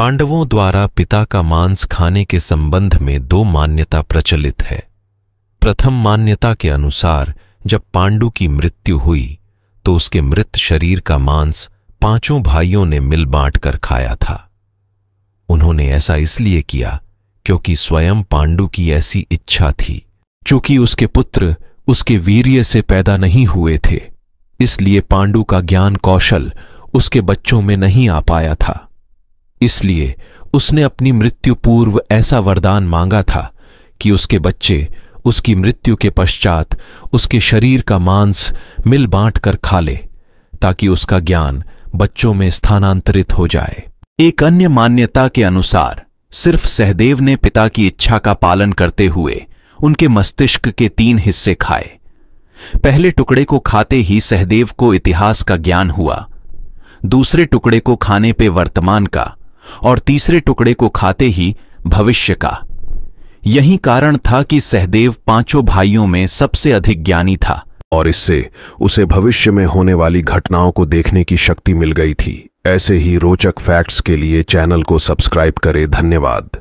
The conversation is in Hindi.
पांडवों द्वारा पिता का मांस खाने के संबंध में दो मान्यता प्रचलित है प्रथम मान्यता के अनुसार जब पांडु की मृत्यु हुई तो उसके मृत शरीर का मांस पांचों भाइयों ने मिल बांट कर खाया था उन्होंने ऐसा इसलिए किया क्योंकि स्वयं पांडु की ऐसी इच्छा थी चूंकि उसके पुत्र उसके वीर्य से पैदा नहीं हुए थे इसलिए पांडु का ज्ञान कौशल उसके बच्चों में नहीं आ पाया था इसलिए उसने अपनी मृत्यु पूर्व ऐसा वरदान मांगा था कि उसके बच्चे उसकी मृत्यु के पश्चात उसके शरीर का मांस मिल बांट कर खा ले ताकि उसका ज्ञान बच्चों में स्थानांतरित हो जाए एक अन्य मान्यता के अनुसार सिर्फ सहदेव ने पिता की इच्छा का पालन करते हुए उनके मस्तिष्क के तीन हिस्से खाए पहले टुकड़े को खाते ही सहदेव को इतिहास का ज्ञान हुआ दूसरे टुकड़े को खाने पे वर्तमान का और तीसरे टुकड़े को खाते ही भविष्य का यही कारण था कि सहदेव पांचों भाइयों में सबसे अधिक ज्ञानी था और इससे उसे भविष्य में होने वाली घटनाओं को देखने की शक्ति मिल गई थी ऐसे ही रोचक फैक्ट्स के लिए चैनल को सब्सक्राइब करें धन्यवाद